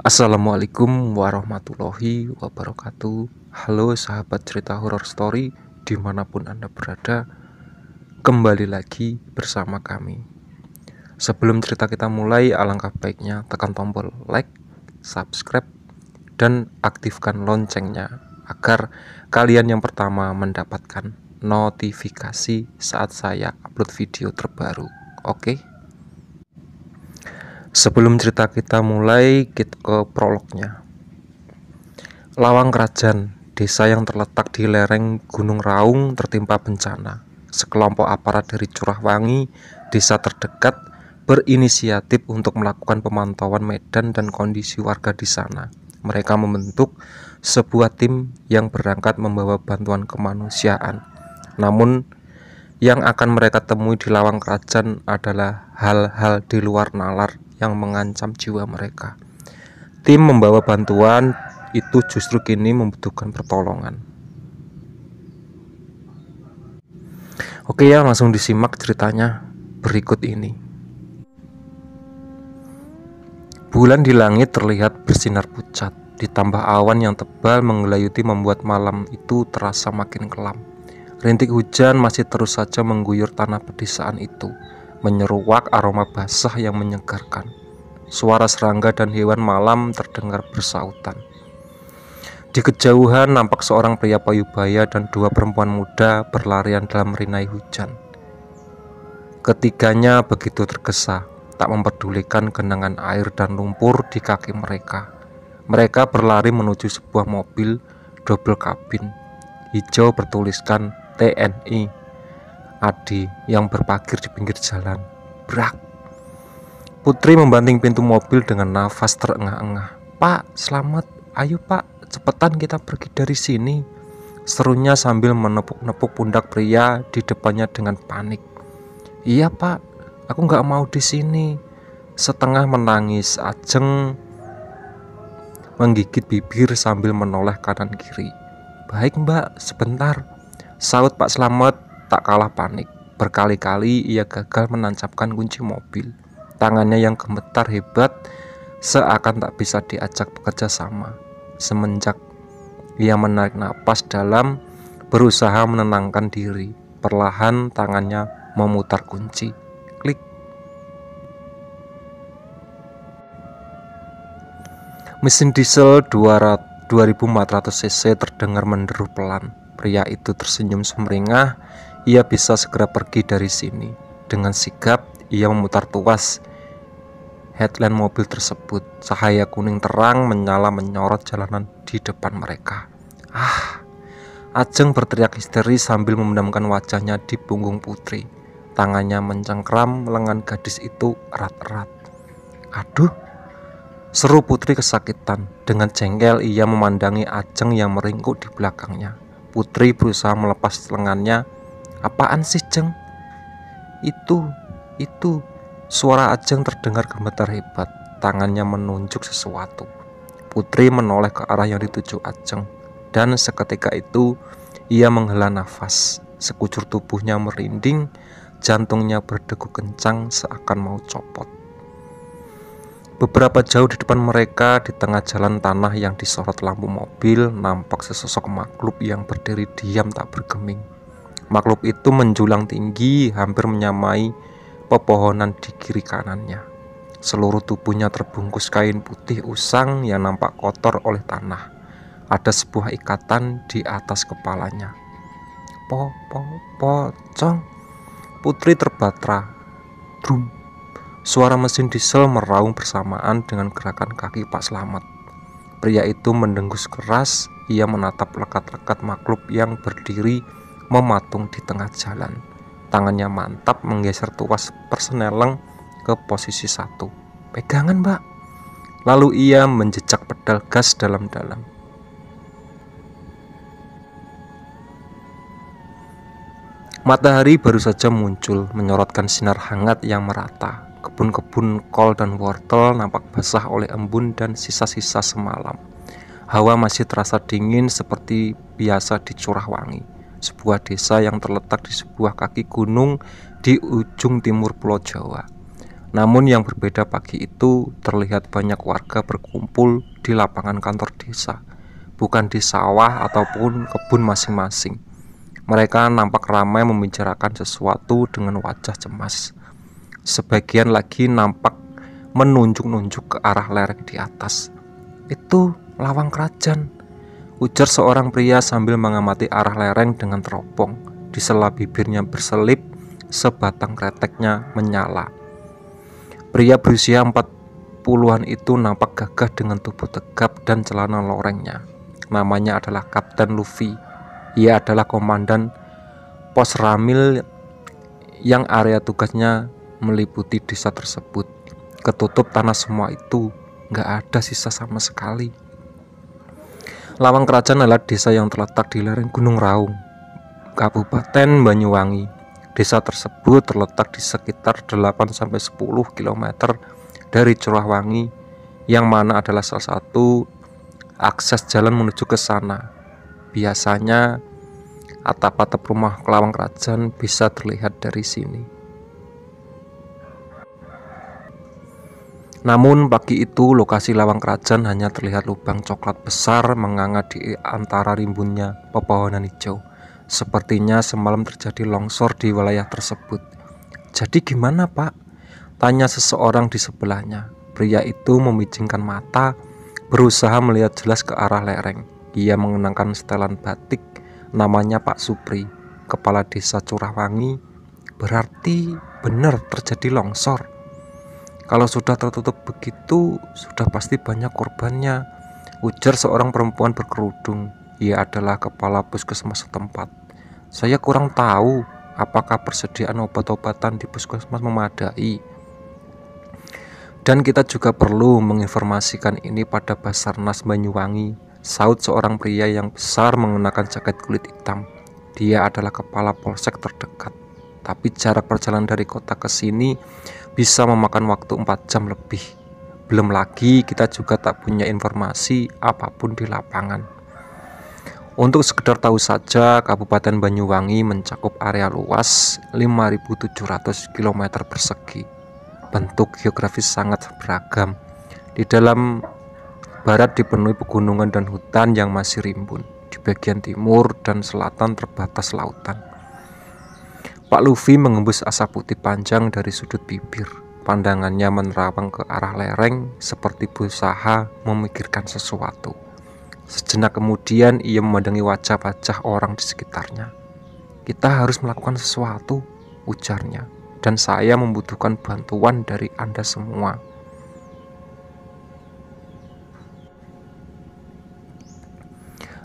Assalamualaikum warahmatullahi wabarakatuh Halo sahabat cerita horror story dimanapun anda berada Kembali lagi bersama kami Sebelum cerita kita mulai alangkah baiknya tekan tombol like, subscribe, dan aktifkan loncengnya Agar kalian yang pertama mendapatkan notifikasi saat saya upload video terbaru Oke okay? Sebelum cerita kita mulai, kita ke prolognya. Lawang Kerajaan, desa yang terletak di lereng Gunung Raung tertimpa bencana. Sekelompok aparat dari Curahwangi, desa terdekat, berinisiatif untuk melakukan pemantauan medan dan kondisi warga di sana. Mereka membentuk sebuah tim yang berangkat membawa bantuan kemanusiaan. Namun, yang akan mereka temui di lawang kerajaan adalah hal-hal di luar nalar yang mengancam jiwa mereka. Tim membawa bantuan itu justru kini membutuhkan pertolongan. Oke ya, langsung disimak ceritanya berikut ini. Bulan di langit terlihat bersinar pucat, ditambah awan yang tebal menggelayuti membuat malam itu terasa makin kelam. Rintik hujan masih terus saja mengguyur tanah pedesaan itu menyeruak aroma basah yang menyegarkan. Suara serangga dan hewan malam terdengar bersautan. Di kejauhan nampak seorang pria payubaya dan dua perempuan muda berlarian dalam rinai hujan. Ketiganya begitu tergesa, tak mempedulikan genangan air dan lumpur di kaki mereka. Mereka berlari menuju sebuah mobil double kabin hijau bertuliskan TNI Adi yang berpakir di pinggir jalan. Brak. Putri membanting pintu mobil dengan nafas terengah-engah. Pak, selamat. Ayo pak, cepetan kita pergi dari sini. Serunya sambil menepuk-nepuk pundak pria di depannya dengan panik. Iya pak, aku nggak mau di sini. Setengah menangis, Ajeng menggigit bibir sambil menoleh kanan kiri. Baik mbak, sebentar. Saut Pak selamat. Tak kalah panik, berkali-kali ia gagal menancapkan kunci mobil. Tangannya yang gemetar hebat seakan tak bisa diajak bekerja sama. Semenjak ia menarik napas dalam berusaha menenangkan diri, perlahan tangannya memutar kunci. Klik. Mesin diesel 200, 2400 cc terdengar menderu pelan. Pria itu tersenyum semeringah ia bisa segera pergi dari sini. Dengan sigap ia memutar tuas headlamp mobil tersebut. Cahaya kuning terang menyala menyorot jalanan di depan mereka. Ah, Ajeng berteriak histeris sambil memendamkan wajahnya di punggung putri. Tangannya mencengkram lengan gadis itu erat-erat. Aduh, Seru Putri kesakitan. Dengan jengkel ia memandangi Ajeng yang meringkuk di belakangnya. Putri berusaha melepas lengannya Apaan sih Jeng? Itu, itu. Suara Ajeng terdengar gemetar hebat. Tangannya menunjuk sesuatu. Putri menoleh ke arah yang dituju Ajeng. Dan seketika itu, ia menghela nafas. Sekujur tubuhnya merinding, jantungnya berdegup kencang seakan mau copot. Beberapa jauh di depan mereka, di tengah jalan tanah yang disorot lampu mobil, nampak sesosok makhluk yang berdiri diam tak bergeming. Makhluk itu menjulang tinggi, hampir menyamai pepohonan di kiri kanannya. Seluruh tubuhnya terbungkus kain putih usang yang nampak kotor oleh tanah. Ada sebuah ikatan di atas kepalanya. Po po po, pocong. Putri terbatra. Drum. Suara mesin diesel meraung bersamaan dengan gerakan kaki Pak Selamat. Pria itu mendengus keras, ia menatap lekat-lekat makhluk yang berdiri mematung di tengah jalan. Tangannya mantap menggeser tuas perseneleng ke posisi satu. Pegangan mbak. Lalu ia menjejak pedal gas dalam-dalam. Matahari baru saja muncul, menyorotkan sinar hangat yang merata. Kebun-kebun kol dan wortel nampak basah oleh embun dan sisa-sisa semalam. Hawa masih terasa dingin seperti biasa di wangi sebuah desa yang terletak di sebuah kaki gunung di ujung timur Pulau Jawa. Namun yang berbeda pagi itu terlihat banyak warga berkumpul di lapangan kantor desa, bukan di sawah ataupun kebun masing-masing. Mereka nampak ramai membicarakan sesuatu dengan wajah cemas. Sebagian lagi nampak menunjuk-nunjuk ke arah lereng di atas. Itu lawang kerajaan, Ujar seorang pria sambil mengamati arah lereng dengan teropong. Di sela bibirnya berselip, sebatang kreteknya menyala. Pria berusia 40-an itu nampak gagah dengan tubuh tegap dan celana lorengnya. Namanya adalah Kapten Luffy. Ia adalah komandan pos Ramil yang area tugasnya meliputi desa tersebut. Ketutup tanah semua itu, nggak ada sisa sama sekali. Lawang Kerajaan adalah desa yang terletak di lereng Gunung Raung, Kabupaten Banyuwangi. Desa tersebut terletak di sekitar 8-10 km dari Curahwangi, yang mana adalah salah satu akses jalan menuju ke sana. Biasanya atap-atap rumah Lawang Kerajaan bisa terlihat dari sini. Namun pagi itu lokasi lawang kerajaan hanya terlihat lubang coklat besar menganga di antara rimbunnya pepohonan hijau. Sepertinya semalam terjadi longsor di wilayah tersebut. Jadi gimana pak? Tanya seseorang di sebelahnya. Pria itu memicingkan mata, berusaha melihat jelas ke arah lereng. Ia mengenangkan setelan batik, namanya Pak Supri, kepala desa Curahwangi. Berarti benar terjadi longsor. Kalau sudah tertutup begitu, sudah pasti banyak korbannya. Ujar seorang perempuan berkerudung. Ia adalah kepala puskesmas setempat. Saya kurang tahu apakah persediaan obat-obatan di puskesmas memadai. Dan kita juga perlu menginformasikan ini pada Basarnas Banyuwangi, saut seorang pria yang besar mengenakan jaket kulit hitam. Dia adalah kepala polsek terdekat tapi jarak perjalanan dari kota ke sini bisa memakan waktu 4 jam lebih. Belum lagi kita juga tak punya informasi apapun di lapangan. Untuk sekedar tahu saja, Kabupaten Banyuwangi mencakup area luas 5.700 km persegi. Bentuk geografis sangat beragam. Di dalam barat dipenuhi pegunungan dan hutan yang masih rimbun. Di bagian timur dan selatan terbatas lautan Pak Luffy mengembus asap putih panjang dari sudut bibir. Pandangannya menerawang ke arah lereng seperti berusaha memikirkan sesuatu. Sejenak kemudian ia memandangi wajah-wajah orang di sekitarnya. Kita harus melakukan sesuatu, ujarnya. Dan saya membutuhkan bantuan dari Anda semua.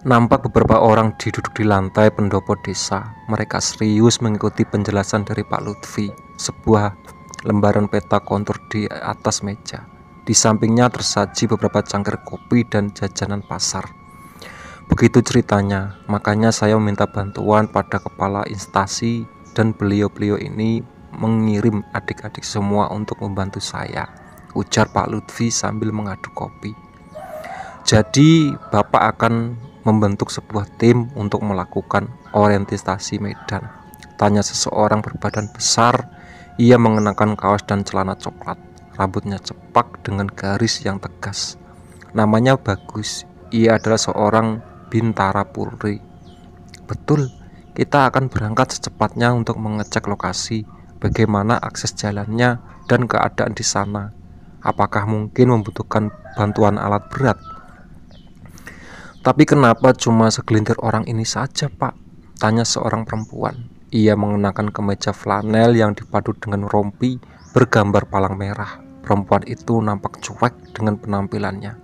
Nampak beberapa orang duduk di lantai pendopo desa. Mereka serius mengikuti penjelasan dari Pak Lutfi, sebuah lembaran peta kontur di atas meja. Di sampingnya tersaji beberapa cangkir kopi dan jajanan pasar. Begitu ceritanya, makanya saya meminta bantuan pada kepala instansi dan beliau-beliau ini mengirim adik-adik semua untuk membantu saya, ujar Pak Lutfi sambil mengaduk kopi. Jadi, Bapak akan membentuk sebuah tim untuk melakukan orientasi medan. Tanya seseorang berbadan besar, ia mengenakan kaos dan celana coklat, rambutnya cepak dengan garis yang tegas. Namanya bagus, ia adalah seorang bintara puri. Betul, kita akan berangkat secepatnya untuk mengecek lokasi, bagaimana akses jalannya, dan keadaan di sana. Apakah mungkin membutuhkan bantuan alat berat? Tapi kenapa cuma segelintir orang ini saja, Pak? Tanya seorang perempuan. Ia mengenakan kemeja flanel yang dipadu dengan rompi bergambar palang merah. Perempuan itu nampak cuek dengan penampilannya.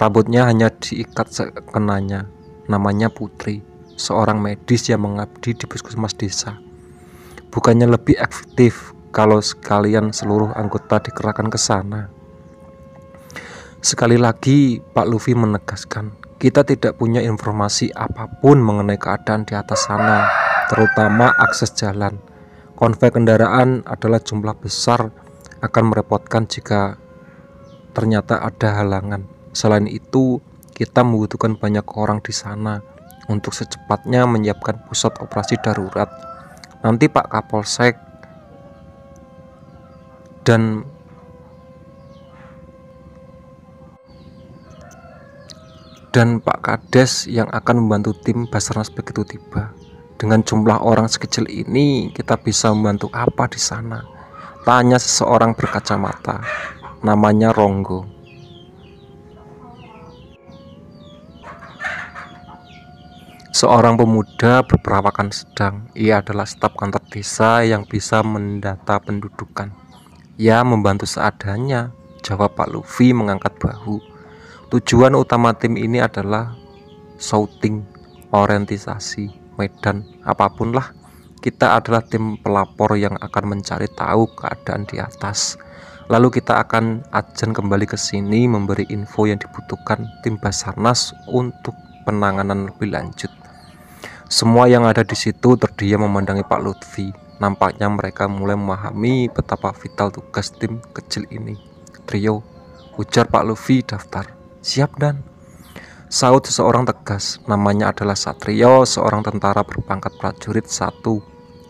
Rambutnya hanya diikat sekenanya. Namanya Putri, seorang medis yang mengabdi di puskesmas desa. Bukannya lebih efektif kalau sekalian seluruh anggota dikerahkan ke sana. Sekali lagi, Pak Luffy menegaskan, kita tidak punya informasi apapun mengenai keadaan di atas sana, terutama akses jalan. Konvoi kendaraan adalah jumlah besar akan merepotkan jika ternyata ada halangan. Selain itu, kita membutuhkan banyak orang di sana untuk secepatnya menyiapkan pusat operasi darurat. Nanti Pak Kapolsek dan dan Pak Kades yang akan membantu tim Basarnas begitu tiba. Dengan jumlah orang sekecil ini, kita bisa membantu apa di sana? Tanya seseorang berkacamata. Namanya Ronggo. Seorang pemuda berperawakan sedang. Ia adalah staf kantor desa yang bisa mendata pendudukan. Ia membantu seadanya, jawab Pak Luffy mengangkat bahu. Tujuan utama tim ini adalah shouting, orientasi, medan, apapun lah. Kita adalah tim pelapor yang akan mencari tahu keadaan di atas. Lalu kita akan ajan kembali ke sini memberi info yang dibutuhkan tim Basarnas untuk penanganan lebih lanjut. Semua yang ada di situ terdiam memandangi Pak Lutfi. Nampaknya mereka mulai memahami betapa vital tugas tim kecil ini. Trio, ujar Pak Lutfi daftar. Siap dan Saud seorang tegas, namanya adalah Satrio, seorang tentara berpangkat prajurit satu.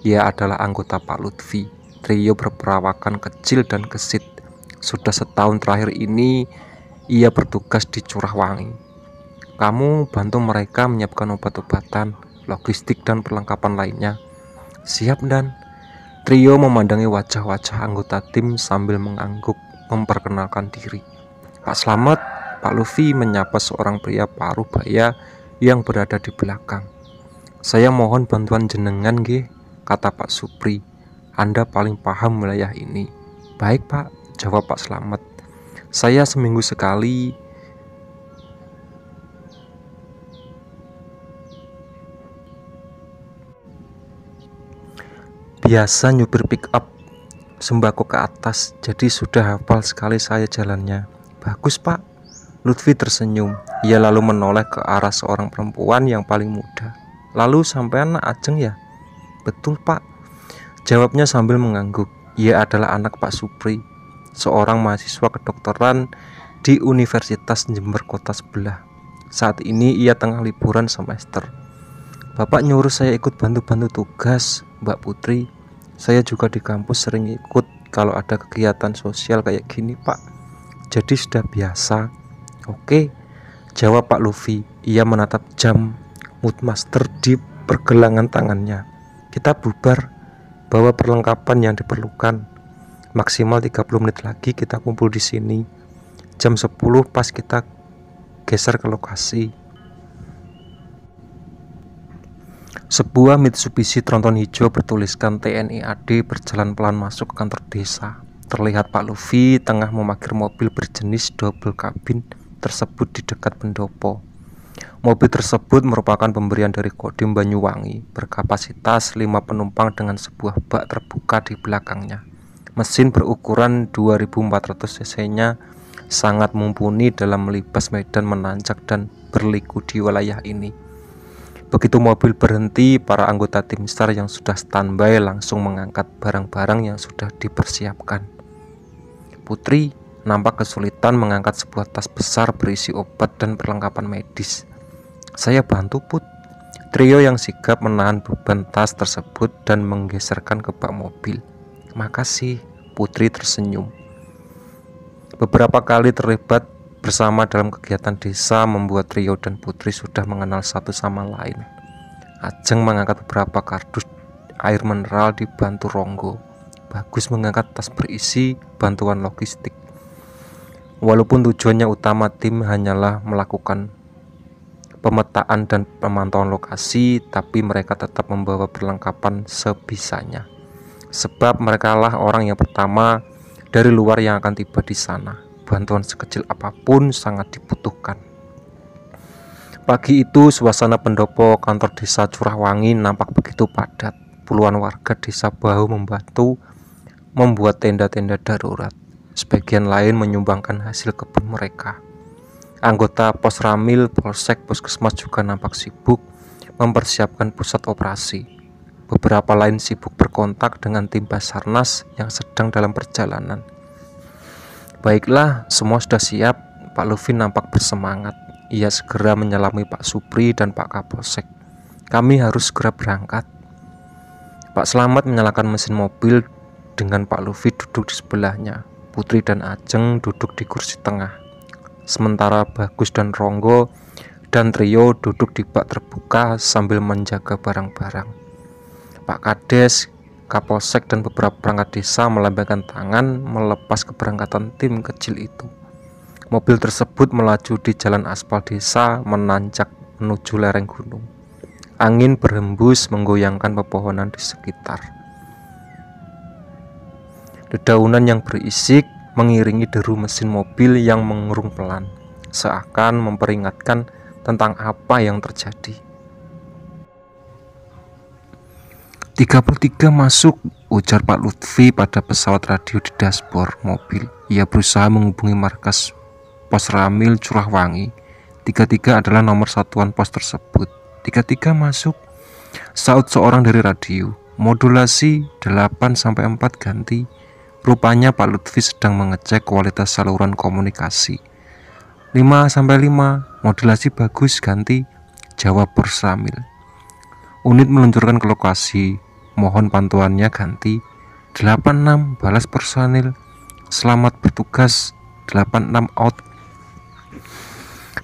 Ia adalah anggota Pak Lutfi. Trio berperawakan kecil dan gesit Sudah setahun terakhir ini, ia bertugas di Curahwangi. Kamu bantu mereka menyiapkan obat-obatan, logistik, dan perlengkapan lainnya. Siap dan Trio memandangi wajah-wajah anggota tim sambil mengangguk memperkenalkan diri. Pak Slamet Pak Luffy menyapa seorang pria paruh baya yang berada di belakang. Saya mohon bantuan jenengan G, kata Pak Supri. Anda paling paham wilayah ini. Baik Pak, jawab Pak Selamat. Saya seminggu sekali biasa nyupir pick up sembako ke atas jadi sudah hafal sekali saya jalannya bagus pak Lutfi tersenyum. Ia lalu menoleh ke arah seorang perempuan yang paling muda. Lalu sampean ajeng ya? Betul pak. Jawabnya sambil mengangguk. Ia adalah anak Pak Supri, seorang mahasiswa kedokteran di Universitas Jember Kota sebelah. Saat ini ia tengah liburan semester. Bapak nyuruh saya ikut bantu-bantu tugas, Mbak Putri. Saya juga di kampus sering ikut kalau ada kegiatan sosial kayak gini, Pak. Jadi sudah biasa. Oke, jawab Pak Luffy. Ia menatap jam Mutmaster di pergelangan tangannya. Kita bubar, bawa perlengkapan yang diperlukan. Maksimal 30 menit lagi kita kumpul di sini. Jam 10 pas kita geser ke lokasi. Sebuah Mitsubishi tronton hijau bertuliskan TNI AD berjalan pelan masuk ke kantor desa. Terlihat Pak Luffy tengah memakir mobil berjenis double cabin tersebut di dekat pendopo. Mobil tersebut merupakan pemberian dari Kodim Banyuwangi berkapasitas 5 penumpang dengan sebuah bak terbuka di belakangnya. Mesin berukuran 2400 cc-nya sangat mumpuni dalam melibas medan menanjak dan berliku di wilayah ini. Begitu mobil berhenti, para anggota tim SAR yang sudah standby langsung mengangkat barang-barang yang sudah dipersiapkan. Putri nampak kesulitan mengangkat sebuah tas besar berisi obat dan perlengkapan medis. Saya bantu Put. Trio yang sigap menahan beban tas tersebut dan menggeserkan ke bak mobil. Makasih, Putri tersenyum. Beberapa kali terlibat bersama dalam kegiatan desa membuat Trio dan Putri sudah mengenal satu sama lain. Ajeng mengangkat beberapa kardus air mineral dibantu Ronggo. Bagus mengangkat tas berisi bantuan logistik. Walaupun tujuannya utama tim hanyalah melakukan pemetaan dan pemantauan lokasi, tapi mereka tetap membawa perlengkapan sebisanya. Sebab mereka lah orang yang pertama dari luar yang akan tiba di sana. Bantuan sekecil apapun sangat dibutuhkan. Pagi itu suasana pendopo kantor desa Curahwangi nampak begitu padat. Puluhan warga desa bahu membantu membuat tenda-tenda darurat sebagian lain menyumbangkan hasil kebun mereka. Anggota pos Ramil, Polsek, Puskesmas juga nampak sibuk mempersiapkan pusat operasi. Beberapa lain sibuk berkontak dengan tim Basarnas yang sedang dalam perjalanan. Baiklah, semua sudah siap. Pak Luffy nampak bersemangat. Ia segera menyelami Pak Supri dan Pak Kapolsek. Kami harus segera berangkat. Pak Selamat menyalakan mesin mobil dengan Pak Luffy duduk di sebelahnya. Putri dan Ajeng duduk di kursi tengah, sementara Bagus dan Ronggo dan Trio duduk di bak terbuka sambil menjaga barang-barang. Pak Kades, Kapolsek, dan beberapa perangkat desa melambaikan tangan melepas keberangkatan tim kecil itu. Mobil tersebut melaju di jalan aspal desa menanjak menuju lereng gunung. Angin berhembus menggoyangkan pepohonan di sekitar. Dedaunan yang berisik mengiringi deru mesin mobil yang mengerung pelan, seakan memperingatkan tentang apa yang terjadi. 33 masuk, ujar Pak Lutfi pada pesawat radio di dashboard mobil. Ia berusaha menghubungi markas pos Ramil Curahwangi. 33 adalah nomor satuan pos tersebut. 33 masuk, saut seorang dari radio. Modulasi 8-4 ganti Rupanya Pak Lutfi sedang mengecek kualitas saluran komunikasi. 5 sampai 5, modulasi bagus ganti, jawab bersamil. Unit meluncurkan ke lokasi, mohon pantuannya ganti. 86 balas personil, selamat bertugas, 86 out.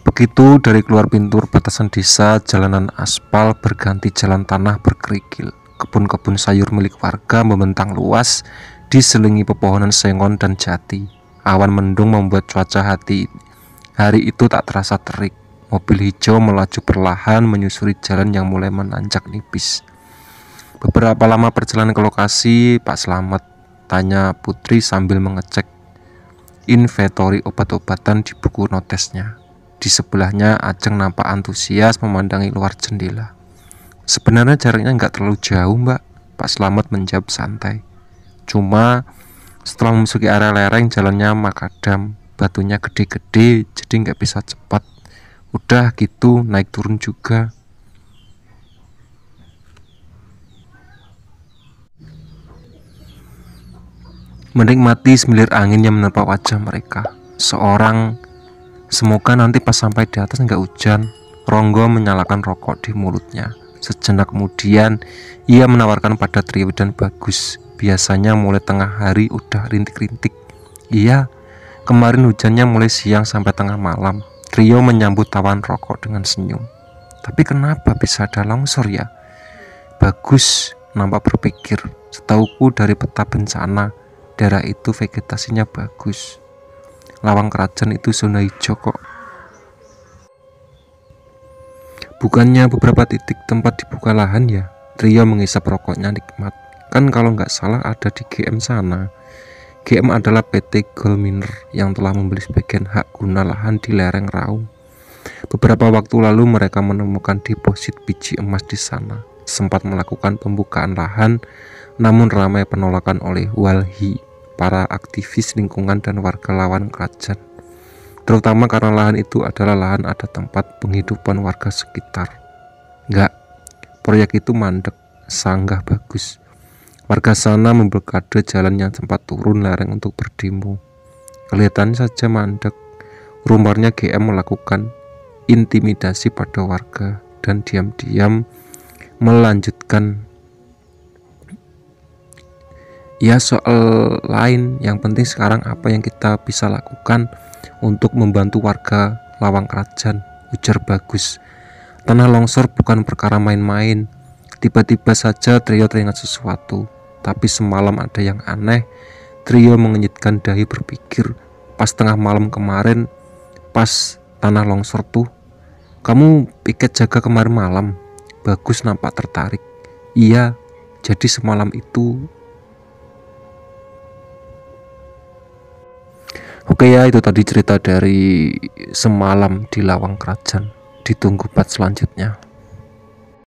Begitu dari keluar pintu batasan desa, jalanan aspal berganti jalan tanah berkerikil. Kebun-kebun sayur milik warga membentang luas, diselingi pepohonan sengon dan jati. Awan mendung membuat cuaca hati hari itu tak terasa terik. Mobil hijau melaju perlahan menyusuri jalan yang mulai menanjak nipis. Beberapa lama perjalanan ke lokasi, Pak Selamat tanya Putri sambil mengecek inventory obat-obatan di buku notesnya. Di sebelahnya Ajeng nampak antusias memandangi luar jendela. Sebenarnya jaraknya nggak terlalu jauh, Mbak. Pak Selamat menjawab santai cuma setelah memasuki area lereng jalannya makadam batunya gede-gede jadi nggak bisa cepat udah gitu naik turun juga menikmati semilir angin yang menerpa wajah mereka seorang semoga nanti pas sampai di atas nggak hujan Ronggo menyalakan rokok di mulutnya sejenak kemudian ia menawarkan pada Triwi dan Bagus biasanya mulai tengah hari udah rintik-rintik. Iya, kemarin hujannya mulai siang sampai tengah malam. Trio menyambut tawan rokok dengan senyum. Tapi kenapa bisa ada longsor ya? Bagus, nampak berpikir. Setauku dari peta bencana, daerah itu vegetasinya bagus. Lawang kerajaan itu zona hijau kok. Bukannya beberapa titik tempat dibuka lahan ya? Trio menghisap rokoknya nikmat kan kalau nggak salah ada di GM sana GM adalah PT Gold Miner yang telah membeli sebagian hak guna lahan di lereng Raung beberapa waktu lalu mereka menemukan deposit biji emas di sana sempat melakukan pembukaan lahan namun ramai penolakan oleh walhi para aktivis lingkungan dan warga lawan kerajaan terutama karena lahan itu adalah lahan ada tempat penghidupan warga sekitar. Enggak, proyek itu mandek, sanggah bagus. Warga sana memblokade jalan yang sempat turun lereng untuk berdemo. Kelihatan saja mandek. Rumornya GM melakukan intimidasi pada warga dan diam-diam melanjutkan ya soal lain yang penting sekarang apa yang kita bisa lakukan untuk membantu warga Lawang Kerajaan ujar Bagus tanah longsor bukan perkara main-main tiba-tiba saja teriak teringat sesuatu tapi semalam ada yang aneh. Trio mengenyitkan dahi berpikir, pas tengah malam kemarin, pas tanah longsor tuh, kamu piket jaga kemarin malam, bagus nampak tertarik. Iya, jadi semalam itu Oke ya, itu tadi cerita dari semalam di Lawang Kerajaan. Ditunggu part selanjutnya.